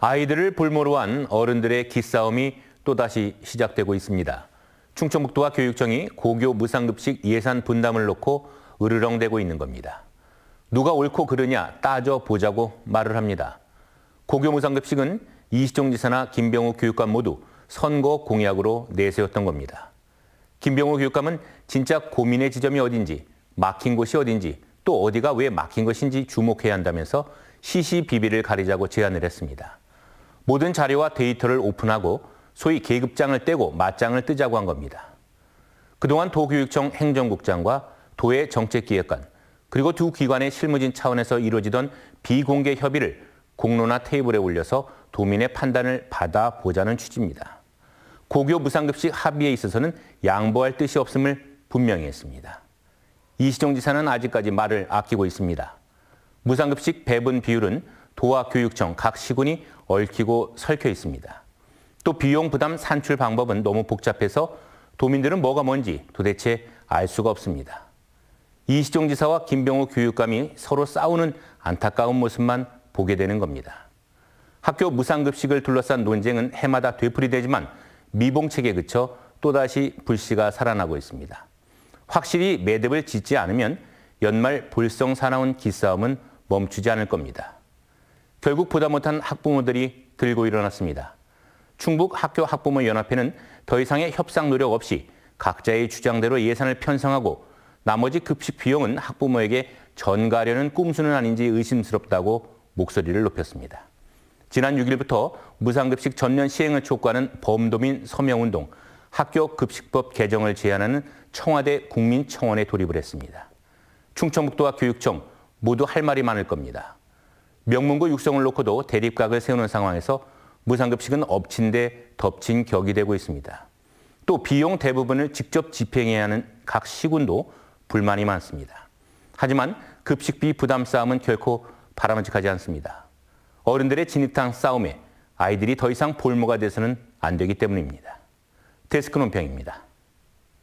아이들을 볼모로 한 어른들의 기싸움이 또다시 시작되고 있습니다. 충청북도와 교육청이 고교 무상급식 예산 분담을 놓고 으르렁대고 있는 겁니다. 누가 옳고 그르냐 따져보자고 말을 합니다. 고교 무상급식은 이시종 지사나 김병욱 교육감 모두 선거 공약으로 내세웠던 겁니다. 김병호 교육감은 진짜 고민의 지점이 어딘지, 막힌 곳이 어딘지, 또 어디가 왜 막힌 것인지 주목해야 한다면서 시시비비를 가리자고 제안을 했습니다. 모든 자료와 데이터를 오픈하고 소위 계급장을 떼고 맞짱을 뜨자고 한 겁니다. 그동안 도교육청 행정국장과 도의 정책기획관, 그리고 두 기관의 실무진 차원에서 이루어지던 비공개 협의를 공론화 테이블에 올려서 도민의 판단을 받아보자는 취지입니다. 고교 무상급식 합의에 있어서는 양보할 뜻이 없음을 분명히 했습니다. 이시종 지사는 아직까지 말을 아끼고 있습니다. 무상급식 배분 비율은 도화교육청 각 시군이 얽히고 설켜 있습니다. 또 비용 부담 산출 방법은 너무 복잡해서 도민들은 뭐가 뭔지 도대체 알 수가 없습니다. 이시종 지사와 김병호 교육감이 서로 싸우는 안타까운 모습만 보게 되는 겁니다. 학교 무상급식을 둘러싼 논쟁은 해마다 되풀이되지만 미봉책에 그쳐 또다시 불씨가 살아나고 있습니다. 확실히 매듭을 짓지 않으면 연말 볼성 사나운 기싸움은 멈추지 않을 겁니다. 결국 보다 못한 학부모들이 들고 일어났습니다. 충북 학교 학부모 연합회는 더 이상의 협상 노력 없이 각자의 주장대로 예산을 편성하고 나머지 급식 비용은 학부모에게 전가하려는 꼼수는 아닌지 의심스럽다고 목소리를 높였습니다. 지난 6일부터 무상급식 전면 시행을 촉구하는 범도민 서명운동, 학교 급식법 개정을 제안하는 청와대 국민청원에 돌입을 했습니다. 충청북도와 교육청 모두 할 말이 많을 겁니다. 명문고 육성을 놓고도 대립각을 세우는 상황에서 무상급식은 엎친 데 덮친 격이 되고 있습니다. 또 비용 대부분을 직접 집행해야 하는 각 시군도 불만이 많습니다. 하지만 급식비 부담 싸움은 결코 바람직하지 않습니다. 어른들의 진입탕 싸움에 아이들이 더 이상 볼모가 돼서는 안 되기 때문입니다. 데스크 논평입니다.